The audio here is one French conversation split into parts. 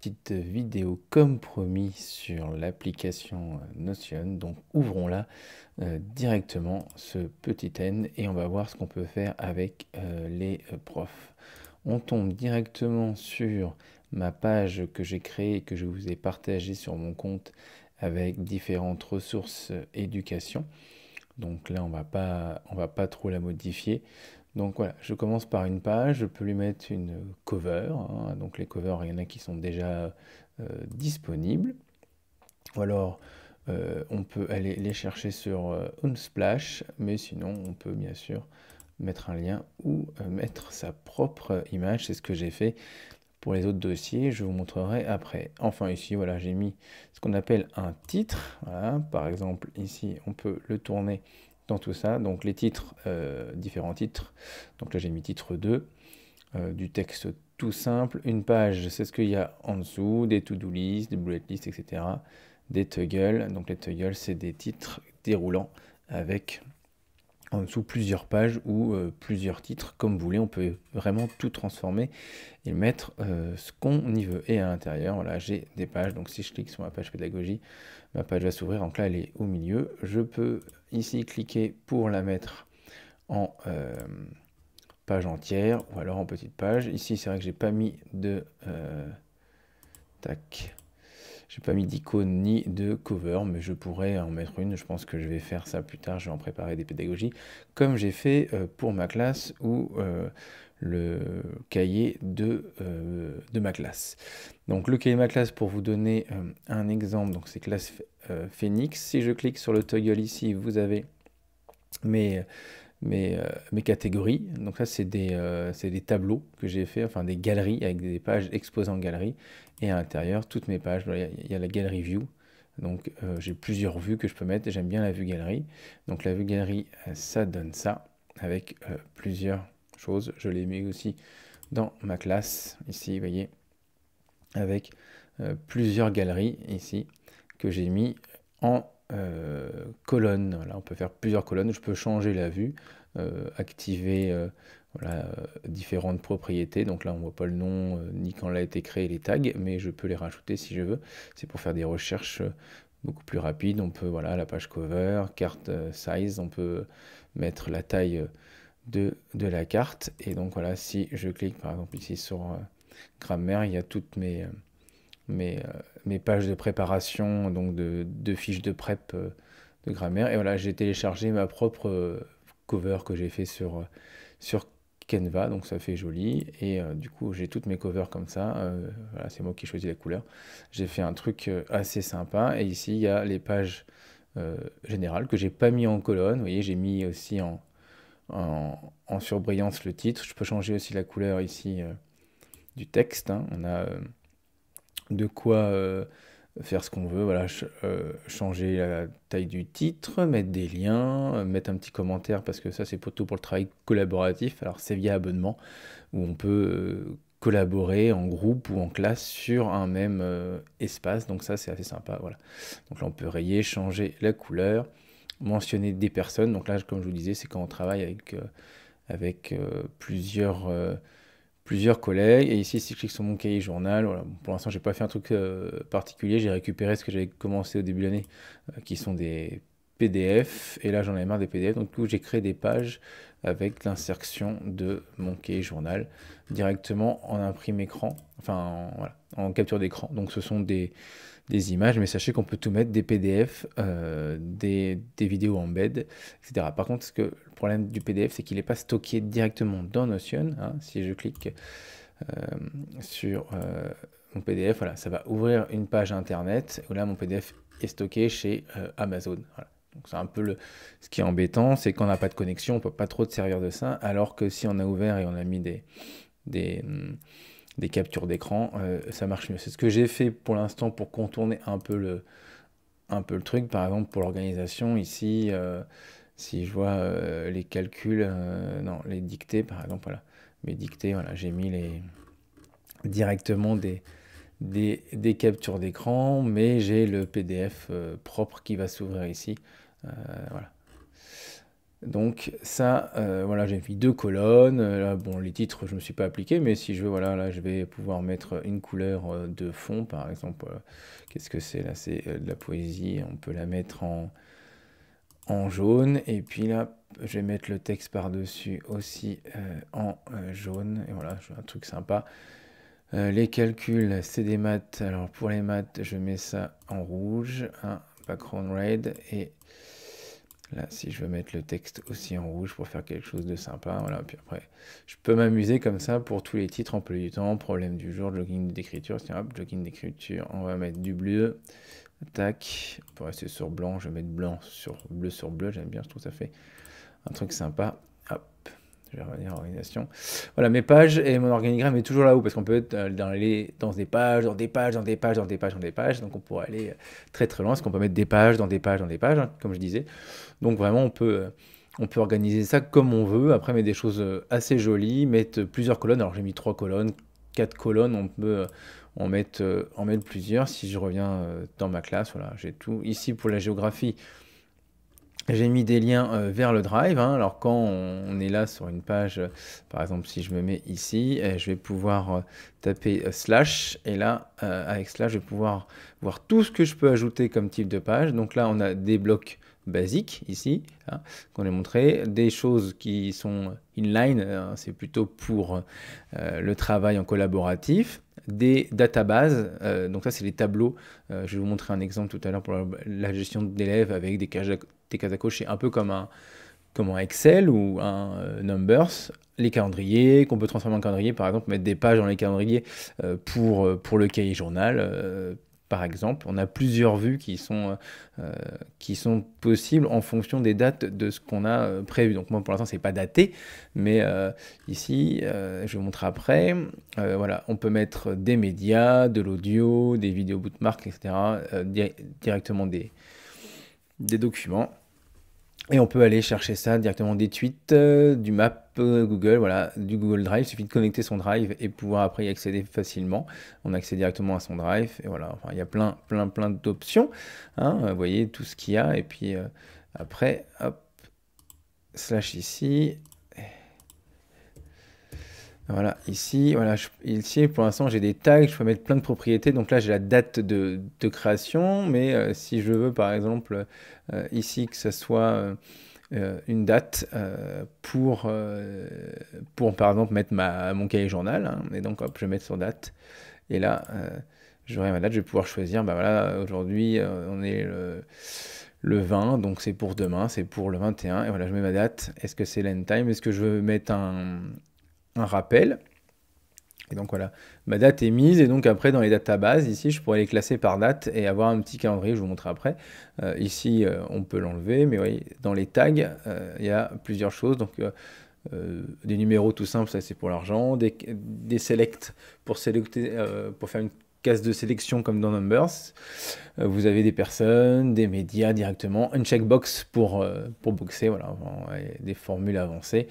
petite vidéo comme promis sur l'application Notion. Donc ouvrons-la euh, directement ce petit N et on va voir ce qu'on peut faire avec euh, les euh, profs. On tombe directement sur ma page que j'ai créée et que je vous ai partagé sur mon compte avec différentes ressources éducation. Donc là, on va pas, on va pas trop la modifier. Donc voilà, je commence par une page, je peux lui mettre une cover. Hein. donc les covers, il y en a qui sont déjà euh, disponibles. Ou alors, euh, on peut aller les chercher sur euh, Unsplash, mais sinon, on peut bien sûr mettre un lien ou mettre sa propre image. C'est ce que j'ai fait pour les autres dossiers, je vous montrerai après. Enfin ici, voilà, j'ai mis ce qu'on appelle un titre. Hein. Par exemple, ici, on peut le tourner tout ça. Donc les titres, euh, différents titres. Donc là j'ai mis titre 2, euh, du texte tout simple, une page, c'est ce qu'il y a en dessous, des to-do list, des bullet list, etc. Des toggles, donc les toggles c'est des titres déroulants avec en dessous plusieurs pages ou euh, plusieurs titres comme vous voulez. On peut vraiment tout transformer et mettre ce qu'on y veut. Et à l'intérieur, là j'ai des pages. Donc si je clique sur ma page pédagogie, ma page va s'ouvrir. Donc là, elle est au milieu. Je peux ici cliquer pour la mettre en euh, page entière ou alors en petite page. Ici, c'est vrai que j'ai pas mis de euh, tac, j'ai pas mis d'icône ni de cover, mais je pourrais en mettre une. Je pense que je vais faire ça plus tard. Je vais en préparer des pédagogies, comme j'ai fait euh, pour ma classe ou le cahier de, de ma classe. Donc le cahier de ma classe pour vous donner un exemple. Donc c'est classe euh, Phoenix. Si je clique sur le toggle ici, vous avez mes, mes, euh, mes catégories. Donc ça, c'est des, euh, des, tableaux que j'ai fait, enfin des galeries avec des pages exposées en galerie. Et à l'intérieur, toutes mes pages, il y, a la galerie view. Donc j'ai plusieurs vues que je peux mettre. J'aime bien la vue galerie. Donc la vue galerie, ça donne ça avec plusieurs choses. Je l'ai mis aussi dans ma classe ici, vous voyez, avec plusieurs galeries ici que j'ai mis en euh, colonne. Voilà, on peut faire plusieurs colonnes, je peux changer la vue, euh, activer euh, différentes propriétés. Donc là, on voit pas le nom ni quand l'a été créé les tags, mais je peux les rajouter si je veux. C'est pour faire des recherches beaucoup plus rapides. On peut, voilà, la page cover, carte size, on peut mettre la taille de, de la carte. Et donc voilà, si je clique par exemple ici sur grammaire, il y a toutes mes, mes, mes pages de préparation, donc de, fiches de prep euh, de grammaire. Et voilà, j'ai téléchargé ma propre euh, cover que j'ai fait sur, euh, sur Canva, donc ça fait joli. Et du coup, j'ai toutes mes covers comme ça. voilà, c'est moi qui choisis la couleur. J'ai fait un truc assez sympa. Et ici, il y a les pages générales que j'ai pas mis en colonne. Vous voyez, j'ai mis aussi en, en, surbrillance le titre. Je peux changer aussi la couleur ici du texte. Hein. On a de quoi euh, faire ce qu'on veut, voilà, euh, changer la taille du titre, mettre des liens, euh, mettre un petit commentaire, parce que ça c'est plutôt pour le travail collaboratif, alors c'est via abonnement, où on peut collaborer en groupe ou en classe sur un même espace, donc ça c'est assez sympa, voilà. Donc là on peut rayer, changer la couleur, mentionner des personnes, donc là comme je vous disais c'est quand on travaille avec avec plusieurs collègues. Et ici, si je clique sur mon cahier journal, pour l'instant, j'ai pas fait un truc euh, particulier. J'ai récupéré ce que j'avais commencé au début de l'année, euh, qui sont des PDF. Et là, j'en ai marre des PDF. Donc, du coup, j'ai créé des pages avec l'insertion de mon cahier journal directement en imprime écran, enfin en, voilà, en capture d'écran. Donc, ce sont des, images, mais sachez qu'on peut tout mettre, des PDF, euh, des, des vidéos embed, etc. Par contre, ce que problème du PDF, c'est qu'il n'est pas stocké directement dans Notion. Hein. Si je clique euh, sur euh, mon PDF, voilà, ça va ouvrir une page Internet où là, mon PDF est stocké chez euh, Amazon. Donc c'est un peu le... ce qui est embêtant, c'est qu'on n'a pas de connexion, on ne peut pas trop te servir de ça, alors que si on a ouvert et on a mis des, des, des captures d'écran, ça marche mieux. C'est ce que j'ai fait pour l'instant pour contourner un peu le, un peu le truc. Par exemple, pour l'organisation, ici, si je vois euh, les calculs, euh, non, les dictées par exemple, voilà, mes dictées, voilà, j'ai mis les directement des, des, captures d'écran, mais j'ai le PDF euh, propre qui va s'ouvrir ici, voilà. Donc ça, voilà, j'ai mis deux colonnes. Là, bon, les titres, je ne me suis pas appliqué, mais si je veux, voilà, là, je vais pouvoir mettre une couleur de fond, par exemple. Qu'est-ce que c'est là C'est de la poésie. On peut la mettre en jaune. Et puis là, je vais mettre le texte par-dessus aussi euh, en euh, jaune. Et voilà, un truc sympa. Euh, les calculs, c'est des maths. Alors pour les maths, je mets ça en rouge, un hein, background red. Et là, si je veux mettre le texte aussi en rouge pour faire quelque chose de sympa, voilà. Puis après, je peux m'amuser comme ça pour tous les titres, en plus du temps, problème du jour, jogging d'écriture. c'est hop, jogging d'écriture, on va mettre du bleu. Tac, pour rester sur blanc, je vais mettre blanc sur bleu sur bleu, j'aime bien, je trouve ça fait un truc sympa. Hop, je vais revenir à organisation. Voilà, mes pages et mon organigramme est toujours là-haut parce qu'on peut être euh, dans, dans des pages, dans des pages, dans des pages, dans des pages, dans des pages. Donc on pourrait aller euh, très très loin parce qu'on peut mettre des pages, dans des pages, dans des pages, hein, comme je disais. Donc vraiment, on peut. Euh, on peut organiser ça comme on veut, après mettre des choses assez jolies, mettre plusieurs colonnes, alors j'ai mis trois colonnes, quatre colonnes, on peut, on mettre, euh, plusieurs. Si je reviens euh, dans ma classe, voilà, j'ai tout. Ici, pour la géographie, j'ai mis des liens euh, vers le Drive. Hein. Alors, quand on, est là sur une page, par exemple, si je me mets ici, eh, je vais pouvoir taper slash. Et là, avec cela je vais pouvoir voir tout ce que je peux ajouter comme type de page. Donc là, on a des blocs basiques ici, hein, qu'on a montré, des choses qui sont inline, hein, c'est plutôt pour le travail en collaboratif des databases. Euh, donc ça, c'est les tableaux. Euh, je vais vous montrer un exemple tout à l'heure pour la, gestion d'élèves avec des cases, des à cocher, un peu comme un, comme Excel ou un euh, Numbers. Les calendriers, qu'on peut transformer en calendrier, par exemple, mettre des pages dans les calendriers pour, pour le cahier journal, par exemple. On a plusieurs vues qui sont, euh, euh, qui sont possibles en fonction des dates de ce qu'on a euh, prévu. Donc moi pour l'instant c'est pas daté, mais ici je vous montrer après. voilà, on peut mettre des médias, de l'audio, des vidéos marque, etc. directement des, des documents. Et on peut aller chercher ça directement des tweets, euh, du map euh, Google, voilà, du Google Drive. Il suffit de connecter son Drive et pouvoir après y accéder facilement. On accède directement à son Drive et voilà. Enfin, il y a plein, plein, plein d'options. Hein. vous voyez tout ce qu'il y a et puis euh, après, hop, slash ici voilà, ici, voilà, ici pour l'instant j'ai des tags, je peux mettre plein de propriétés. Donc là j'ai la date de, création, mais euh, si je veux par exemple euh, ici que ce soit euh, une date pour, pour par exemple mettre ma, mon cahier journal, hein. et donc hop, je vais mettre sur date. Et là, j'aurai ma date, je vais pouvoir choisir, ben voilà, aujourd'hui on est le, le 20, donc c'est pour demain, c'est pour le 21, et voilà, je mets ma date. Est-ce que c'est l'end time Est-ce que je veux mettre un un rappel. Et donc voilà, ma date est mise et donc après dans les databases, ici je pourrais les classer par date et avoir un petit calendrier, je vous montrerai après. Euh, ici euh, on peut l'enlever, mais oui dans les tags, euh, il y a plusieurs choses. Donc des numéros tout simples, ça c'est pour l'argent, des, des selects pour, sélectionner pour faire une case de sélection comme dans Numbers. vous avez des personnes, des médias directement, un checkbox pour, pour boxer, voilà, des formules avancées.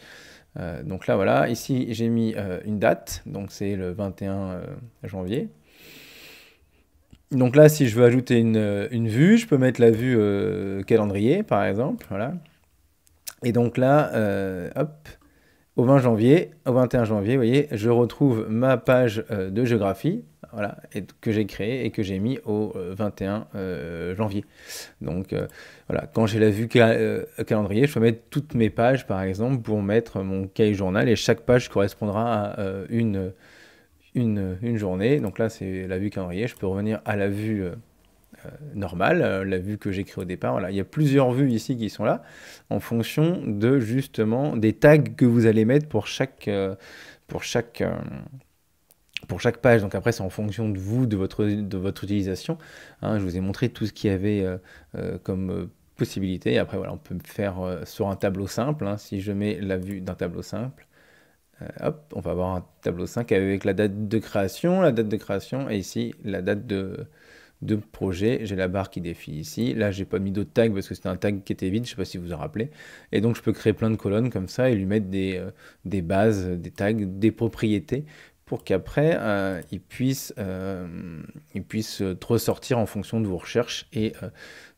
Euh, donc là, voilà, ici, j'ai mis euh, une date, donc c'est le 21 euh, janvier. Donc là, si je veux ajouter une, vue, je peux mettre la vue calendrier, par exemple, voilà. Et donc là, hop, au 20 janvier, au 21 janvier, vous voyez, je retrouve ma page de géographie, voilà, que j'ai créé et que j'ai mis au 21 euh, euh, janvier. Donc euh, voilà, quand j'ai la vue calendrier, je peux mettre toutes mes pages par exemple pour mettre mon cahier journal et chaque page correspondra à une, une, une, journée. Donc là, c'est la vue calendrier. Je peux revenir à la vue normale, la vue que j'ai créée au départ. Voilà, il y a plusieurs vues ici qui sont là en fonction de justement des tags que vous allez mettre pour chaque. pour chaque pour chaque page. Donc après, c'est en fonction de vous, de votre, de votre utilisation. Hein. je vous ai montré tout ce qu'il y avait euh, euh, comme euh, possibilité. Après, voilà, on peut faire sur un tableau simple. Hein. si je mets la vue d'un tableau simple, hop, on va avoir un tableau 5 avec la date de création, la date de création, et ici, la date de, de projet. J'ai la barre qui défile ici. Là, j'ai pas mis d'autres tags parce que c'était un tag qui était vide, je sais pas si vous en rappelez. Et donc, je peux créer plein de colonnes comme ça et lui mettre des bases, des tags, des propriétés pour qu'après, il euh, ils, puissent, euh, puisse ressortir en fonction de vos recherches et euh,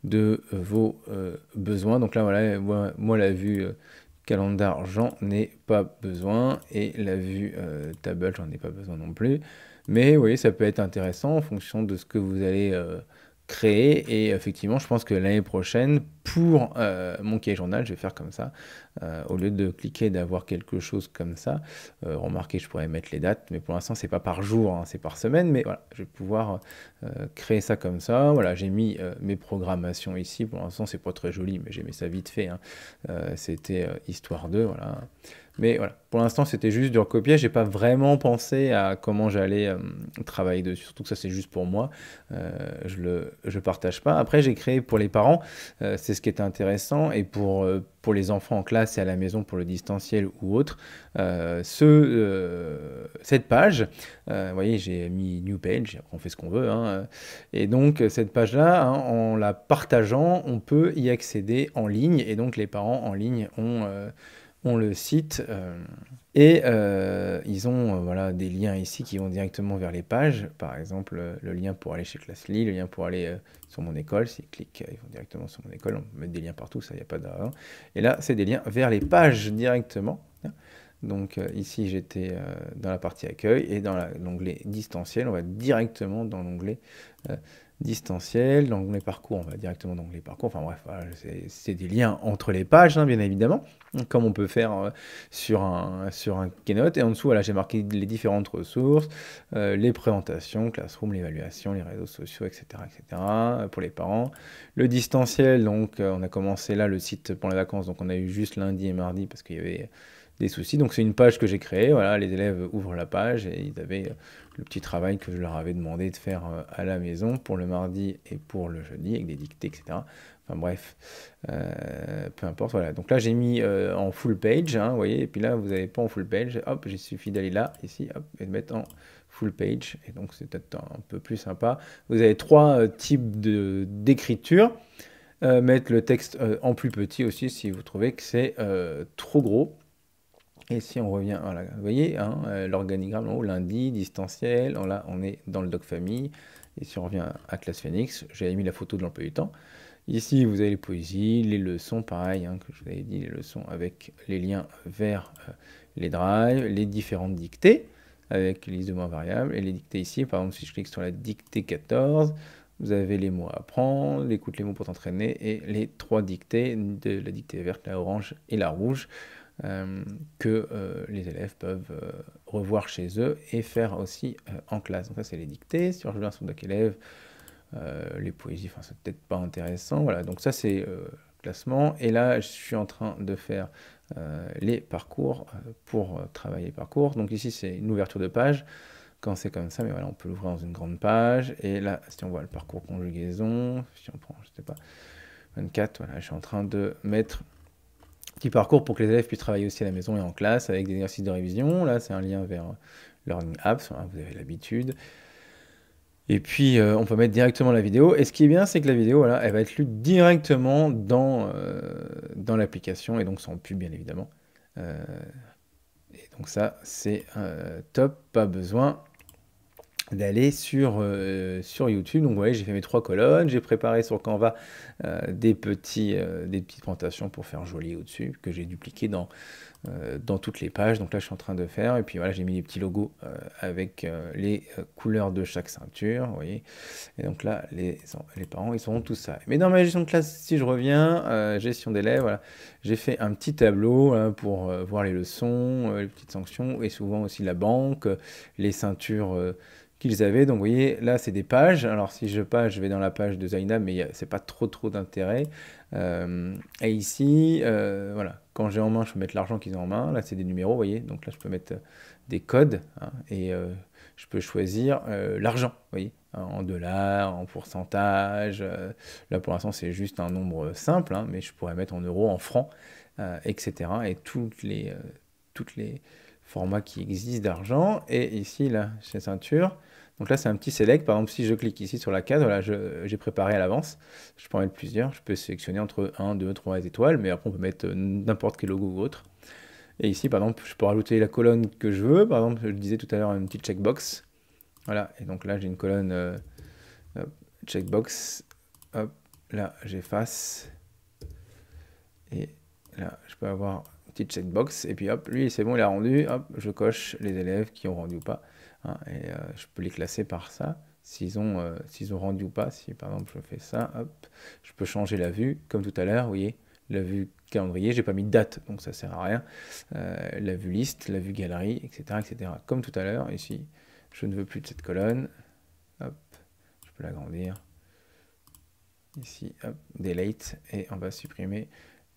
de vos besoins. Donc là, voilà, moi, la vue calendar, j'en ai pas besoin, et la vue table, j'en ai pas besoin non plus. Mais oui, ça peut être intéressant en fonction de ce que vous allez créer, et effectivement, je pense que l'année prochaine, pour euh, mon cahier journal, je vais faire comme ça. Euh, au lieu de cliquer d'avoir quelque chose comme ça, euh, remarquez, je pourrais mettre les dates, mais pour l'instant, c'est pas par jour, hein, c'est par semaine. Mais voilà, je vais pouvoir créer ça comme ça. Voilà, j'ai mis mes programmations ici. Pour l'instant, c'est pas très joli, mais j'ai mis ça vite fait. Hein. C'était histoire de voilà. Mais voilà, pour l'instant, c'était juste du recopier. J'ai pas vraiment pensé à comment j'allais travailler dessus. Surtout que ça, c'est juste pour moi. je le je partage pas. Après, j'ai créé pour les parents. c'est c'est ce qui est intéressant. Et pour, euh, pour les enfants en classe et à la maison, pour le distanciel ou autre, euh, ce, euh, cette page, vous voyez, j'ai mis New Page, on fait ce qu'on veut. Hein. et donc, cette page-là, hein, en la partageant, on peut y accéder en ligne. Et donc, les parents en ligne ont, ont le site. Et euh, ils ont euh, voilà, des liens ici qui vont directement vers les pages. Par exemple, euh, le lien pour aller chez Classly, le lien pour aller sur mon école. S'ils cliquent, ils vont directement sur mon école. On peut mettre des liens partout, ça, il n'y a pas d'erreur. Et là, c'est des liens vers les pages directement. Donc euh, ici, j'étais euh, dans la partie accueil et dans l'onglet distanciel, on va directement dans l'onglet euh, distanciel, dans l'onglet parcours, on va directement dans l'onglet parcours. Enfin bref, c'est des liens entre les pages, hein, bien évidemment, comme on peut faire sur un, sur un Keynote. Et en dessous, voilà, j'ai marqué les différentes ressources, les présentations, Classroom, l'évaluation, les réseaux sociaux, etc., etc., pour les parents. Le distanciel, donc on a commencé là le site pour les vacances, donc on a eu juste lundi et mardi parce qu'il y avait soucis. Donc c'est une page que j'ai créé voilà, les élèves ouvrent la page et ils avaient euh, le petit travail que je leur avais demandé de faire euh, à la maison pour le mardi et pour le jeudi, avec des dictées, etc. Enfin bref, euh, peu importe, voilà. Donc là j'ai mis en full page, hein, vous voyez, et puis là vous n'avez pas en full page, hop, j'ai suffi d'aller là, ici, hop, et de mettre en full page, et donc c'est peut-être un, peu plus sympa. Vous avez trois types de d'écriture. mettre le texte en plus petit aussi si vous trouvez que c'est trop gros. Et si on revient, vous voyez, hein, euh, l'organigramme en haut, lundi, distanciel, là, on est dans le doc famille. Et si on revient à classe Phoenix, j'avais mis la photo de l'emploi du temps. Ici, vous avez les poésies, les leçons, pareil, hein, que je vous avais dit, les leçons avec les liens vers euh, les drives, les différentes dictées, avec les de mots variables, et les dictées ici, par exemple, si je clique sur la dictée 14, vous avez les mots à apprendre, l'écoute les mots pour t'entraîner, et les trois dictées, de la dictée verte, la orange et la rouge. Euh, que euh, les élèves peuvent euh, revoir chez eux et faire aussi en classe. Donc ça c'est les dictées, sur un son doc élève, les poésies, enfin c'est peut-être pas intéressant. Voilà, donc ça c'est le classement. Et là je suis en train de faire les parcours pour travailler parcours. Donc ici c'est une ouverture de page. Quand c'est comme ça, mais voilà, on peut l'ouvrir dans une grande page. Et là, si on voit le parcours conjugaison, si on prend, je sais pas, 24, voilà, je suis en train de mettre parcours pour que les élèves puissent travailler aussi à la maison et en classe avec des exercices de révision. Là, c'est un lien vers euh, Learning Apps, hein, vous avez l'habitude. Et puis, euh, on peut mettre directement la vidéo. Et ce qui est bien, c'est que la vidéo, elle va être lue directement dans, euh, dans l'application et donc sans pub, bien évidemment. et donc ça, c'est top, pas besoin d'aller sur, euh, sur YouTube. Donc vous voyez, j'ai fait mes trois colonnes, j'ai préparé sur Canva euh, des, petits, euh, des petites plantations pour faire joli au-dessus, que j'ai dupliqué dans, dans toutes les pages. Donc là, je suis en train de faire. Et puis voilà, j'ai mis des petits logos avec les couleurs de chaque ceinture, vous voyez. Et donc là, les, les parents, ils seront tout ça. Mais dans ma gestion de classe, si je reviens, gestion d'élèves, voilà, j'ai fait un petit tableau hein, pour voir les leçons, les petites sanctions, et souvent aussi la banque, les ceintures qu'ils avaient. Donc vous voyez, là c'est des pages. Alors si je passe, je vais dans la page de Zainab, mais c'est pas trop trop d'intérêt. Euh, et ici, euh, voilà, quand j'ai en main, je peux mettre l'argent qu'ils ont en main. Là c'est des numéros, vous voyez. Donc là je peux mettre euh, des codes hein, et je peux choisir l'argent, vous voyez, en dollars, en pourcentage. là pour l'instant c'est juste un nombre simple, hein, mais je pourrais mettre en euros, en francs, etc. Et toutes les, toutes les formats qui existent d'argent. Et ici là, c'est Ceinture donc là, c'est un petit select. Par exemple, si je clique ici sur la case, voilà, j'ai préparé à l'avance. Je peux en mettre plusieurs. Je peux sélectionner entre 1, 2, 3 étoiles, mais après, on peut mettre euh, n'importe quel logo ou autre. Et ici, par exemple, je peux rajouter la colonne que je veux. Par exemple, je disais tout à l'heure une petite checkbox. Voilà, et donc là, j'ai une colonne euh, checkbox. Hop, là, j'efface. Et là, je peux avoir une petite checkbox. Et puis hop, lui, c'est bon, il a rendu. Hop, je coche les élèves qui ont rendu ou pas. Hein, et euh, je peux les classer par ça, s'ils ont, euh, s'ils ont rendu ou pas. Si par exemple je fais ça, hop, je peux changer la vue, comme tout à l'heure, vous voyez, la vue calendrier, j'ai pas mis de date, donc ça sert à rien. Euh, la vue liste, la vue galerie, etc., etc. Comme tout à l'heure, ici, je ne veux plus de cette colonne. Hop, je peux l'agrandir. Ici, hop, delete, et on va supprimer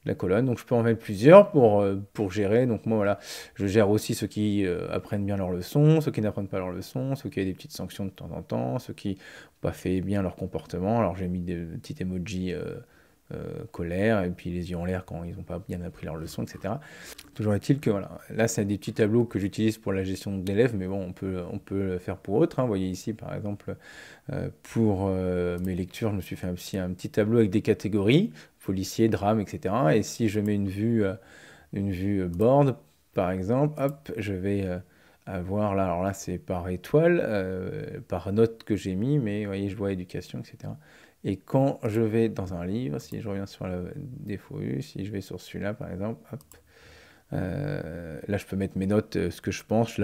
la colonne. Donc je peux en mettre plusieurs pour, euh, pour gérer. Donc moi voilà, je gère aussi ceux qui euh, apprennent bien leurs leçons, ceux qui n'apprennent pas leurs leçons, ceux qui ont des petites sanctions de temps en temps, ceux qui n'ont pas fait bien leur comportement. Alors j'ai mis des petits emojis euh, euh, colère et puis les yeux en l'air quand ils n'ont pas bien appris leur leçon, etc. Toujours est-il que voilà, là c'est des petits tableaux que j'utilise pour la gestion de l'élève, mais bon, on peut, on peut le faire pour autre. Hein. Vous voyez ici par exemple, euh, pour euh, mes lectures, je me suis fait un, petit tableau avec des catégories, policier, drames, etc. Et si je mets une vue, une vue board par exemple, hop, je vais avoir là, alors là c'est par étoile, par note que j'ai mis, mais vous voyez, je vois éducation, etc. Et quand je vais dans un livre, si je reviens sur le défaut, si je vais sur celui-là par exemple, euh, là, je peux mettre mes notes, euh, ce que je pense,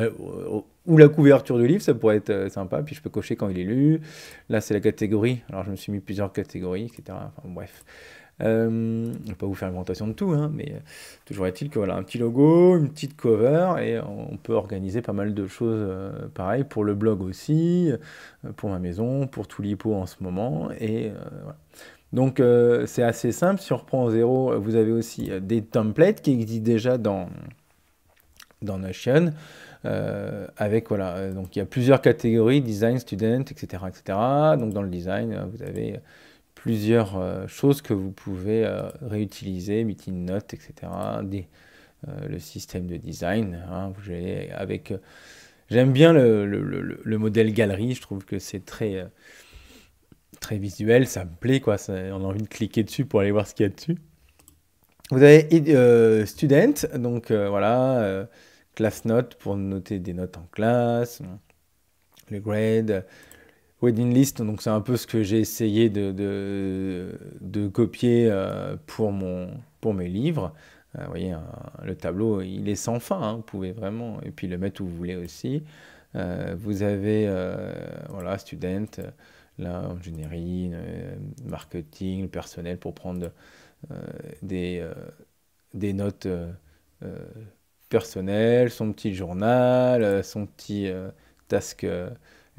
ou la couverture du livre, ça pourrait être euh, sympa. Puis je peux cocher quand il est lu. Là, c'est la catégorie. Alors, je me suis mis plusieurs catégories, etc. Enfin, bref. Euh, je ne vais pas vous faire une présentation de tout, hein, mais euh, toujours est-il que voilà, un petit logo, une petite cover, et on peut organiser pas mal de choses pareilles euh, pareil pour le blog aussi, euh, pour ma maison, pour tout l'hypo en ce moment, et voilà. Donc c'est assez simple, si on reprend zéro, vous avez aussi des templates qui existent déjà dans, dans Notion. Euh, avec voilà, donc il y a plusieurs catégories, design, student, etc., etc. Donc dans le design, vous avez plusieurs euh, choses que vous pouvez euh, réutiliser, meeting notes, etc. Euh, le système de design. Hein, vous avec, j'aime bien le, modèle galerie. Je trouve que c'est très très visuel, ça me plaît quoi. on a envie de cliquer dessus pour aller voir ce qu'il y a dessus. Vous avez student, donc voilà, classe notes pour noter des notes en classe, le grade. Wedding List, donc c'est un peu ce que j'ai essayé de, copier euh, pour, mon, pour mes livres. Euh, vous voyez, le tableau, il est sans fin, hein. vous pouvez vraiment, et puis le mettre où vous voulez aussi. Euh, vous avez, voilà, student, là, ingénierie, marketing, le personnel pour prendre des, des notes personnelles, son petit journal, son petit task.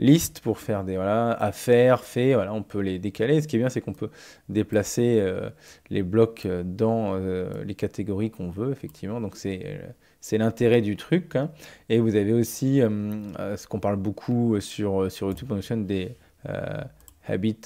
Liste pour faire des voilà, affaires, faits, voilà, on peut les décaler. Ce qui est bien, c'est qu'on peut déplacer euh, les blocs euh, dans euh, les catégories qu'on veut, effectivement. Donc c'est c'est l'intérêt du truc. Hein. Et vous avez aussi ce qu'on parle beaucoup sur, sur YouTube, on des habits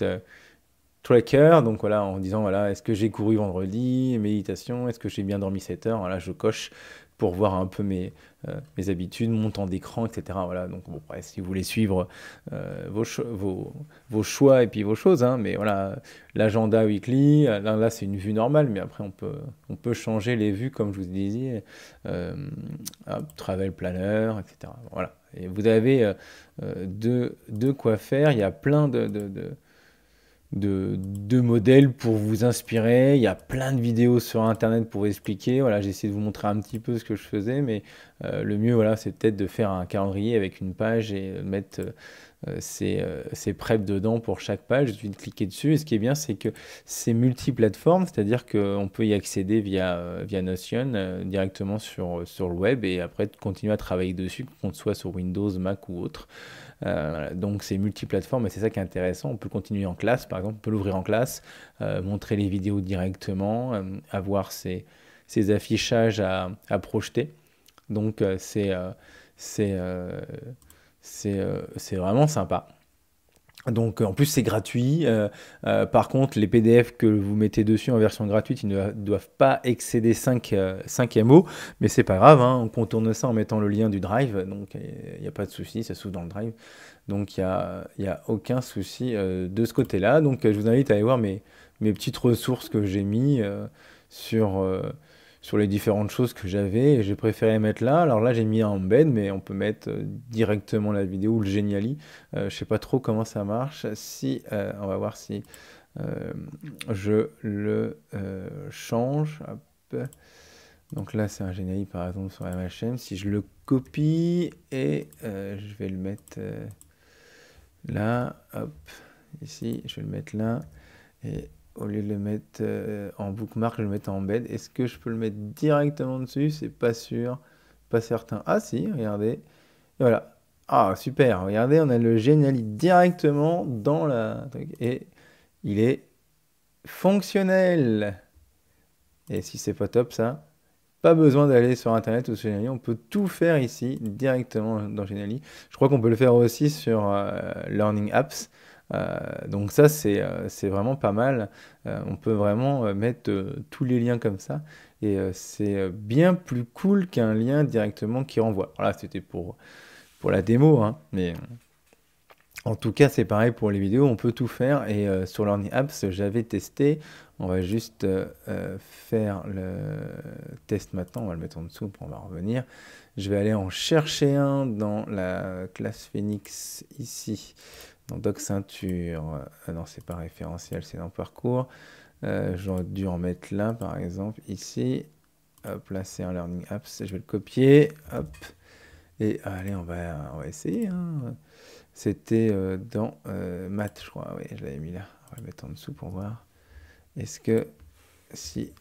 tracker, donc voilà, en disant voilà, est-ce que j'ai couru vendredi, méditation, est-ce que j'ai bien dormi 7 heures, là je coche pour voir un peu mes, euh, mes habitudes, mon temps d'écran, etc. Voilà, donc bon, bref, si vous voulez suivre euh, vos, vos, vos, choix et puis vos choses, hein, mais voilà, l'agenda weekly, là, c'est une vue normale, mais après on peut, on peut changer les vues, comme je vous disais, euh, travel planner, etc. Voilà, et vous avez de, de, quoi faire, il y a plein de de, deux modèles pour vous inspirer. Il y a plein de vidéos sur Internet pour expliquer. Voilà, j'ai essayé de vous montrer un petit peu ce que je faisais, mais euh, le mieux, voilà, c'est peut-être de faire un calendrier avec une page et euh, mettre euh, ces ses, dedans pour chaque page, de cliquer dessus. Et ce qui est bien, c'est que c'est plateforme c'est-à-dire qu'on peut y accéder via, via Notion directement sur, sur le web et après continuer à travailler dessus, qu'on soit sur Windows, Mac ou autre. Euh, donc c'est multiplateforme et c'est ça qui est intéressant. On peut continuer en classe, par exemple, on peut l'ouvrir en classe, euh, montrer les vidéos directement, euh, avoir ces affichages à, à projeter. Donc c'est c'est vraiment sympa. Donc en plus c'est gratuit. Euh, euh, par contre les PDF que vous mettez dessus en version gratuite, ils ne doivent pas excéder 5, euh, MO, mais c'est pas grave, hein. on contourne ça en mettant le lien du drive, donc il n'y a pas de souci, ça s'ouvre dans le drive. Donc il n'y a, y a, aucun souci de ce côté-là. Donc je vous invite à aller voir mes, mes petites ressources que j'ai mis sur, sur les différentes choses que j'avais j'ai préféré mettre là. Alors là, j'ai mis un embed, mais on peut mettre euh, directement la vidéo le Geniali. Euh, je sais pas trop comment ça marche. Si, euh, on va voir si je le change. Donc là, c'est un Geniali par exemple sur la machine. Si je le copie et je vais le mettre là, hop, ici, je vais le mettre là. Et au lieu de le mettre euh, en bookmark, je le mets en embed. Est-ce que je peux le mettre directement dessus C'est pas sûr, pas certain. Ah si, regardez. voilà. Ah super, regardez, on a le Geniali directement dans la... Et il est fonctionnel. Et si c'est pas top ça, pas besoin d'aller sur Internet ou sur Geniali, on peut tout faire ici directement dans Geniali. Je crois qu'on peut le faire aussi sur euh, Learning Apps. Euh, donc ça, c'est, euh, c'est vraiment pas mal. Euh, on peut vraiment mettre tous les liens comme ça. Et c'est bien plus cool qu'un lien directement qui renvoie. Voilà, c'était pour, pour la démo, hein, mais... En tout cas, c'est pareil pour les vidéos, on peut tout faire. Et sur Learning Apps, j'avais testé. On va juste faire le test maintenant. On va le mettre en dessous, pour on va revenir. Je vais aller en chercher un dans la classe Phoenix ici dans Doc Ceinture. Euh, non, c'est pas référentiel, c'est dans Parcours. Euh, j'aurais dû en mettre là, par exemple, ici. Hop, là, c'est un Learning Apps. Je vais le copier. Hop. Et ah, allez, on va, essayer. Hein. C'était euh, dans euh, Math, je crois. Oui, je l'avais mis là. On va le mettre en dessous pour voir. Est-ce que si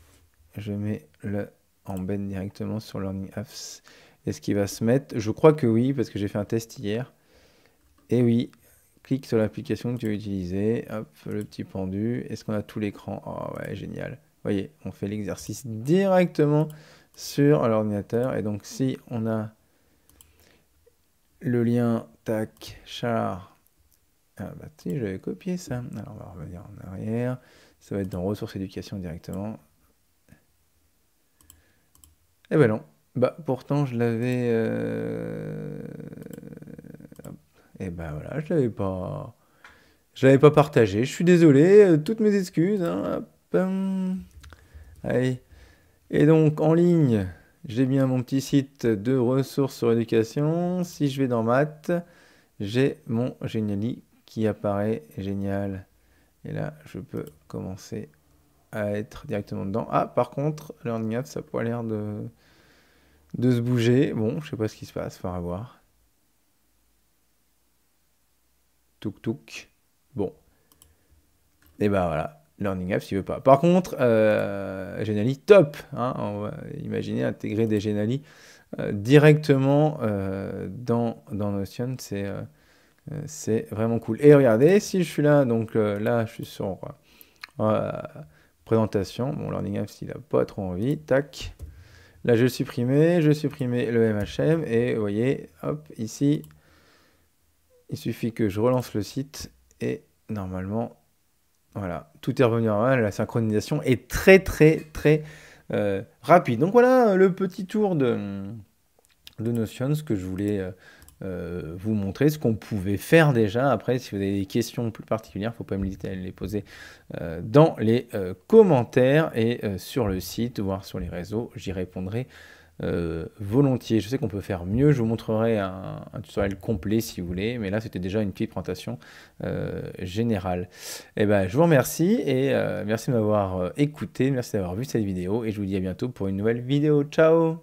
je mets le embed directement sur Learning Apps, est-ce qu'il va se mettre Je crois que oui, parce que j'ai fait un test hier. Et oui, clique sur l'application que tu veux utiliser, hop, le petit pendu, est-ce qu'on a tout l'écran Oh ouais, génial. Vous voyez, on fait l'exercice directement sur l'ordinateur, et donc si on a le lien, tac, char, ah bah je j'avais copié ça, alors on va revenir en arrière, ça va être dans ressources éducation directement. Et eh ben non, bah pourtant je l'avais... Euh, et eh ben voilà, je l'avais pas. Je l'avais pas partagé. Je suis désolé, euh, toutes mes excuses. Hein, hum. Et donc en ligne, j'ai bien mon petit site de ressources sur éducation. Si je vais dans maths, j'ai mon Geniali qui apparaît génial. Et là, je peux commencer à être directement dedans. Ah, par contre, Learning App, ça n'a pas l'air de, de se bouger. Bon, je sais pas ce qui se passe, faudra voir. Touk Bon. Et eh ben voilà. Learning Apps, il veut pas. Par contre, euh, Genali, top hein. On va imaginer intégrer des Genali euh, directement euh, dans, dans Notion. C'est euh, c'est vraiment cool. Et regardez, si je suis là, donc là, je suis sur présentation. Bon, Learning Apps, il n'a pas trop envie. Tac. Là, je supprimais, je supprimais le MHM. Et vous voyez, hop, ici, il suffit que je relance le site et normalement, voilà, tout est revenu normal. La synchronisation est très très très euh, rapide. Donc voilà euh, le petit tour de, de Notion, ce que je voulais euh, vous montrer, ce qu'on pouvait faire déjà. Après, si vous avez des questions plus particulières, il ne faut pas hésiter à les poser dans les commentaires et sur le site, voire sur les réseaux. J'y répondrai. Euh, volontiers. Je sais qu'on peut faire mieux, je vous montrerai un, tutoriel complet si vous voulez, mais là c'était déjà une petite présentation euh, générale. Et eh ben, je vous remercie et euh, merci de m'avoir écouté, merci d'avoir vu cette vidéo et je vous dis à bientôt pour une nouvelle vidéo. Ciao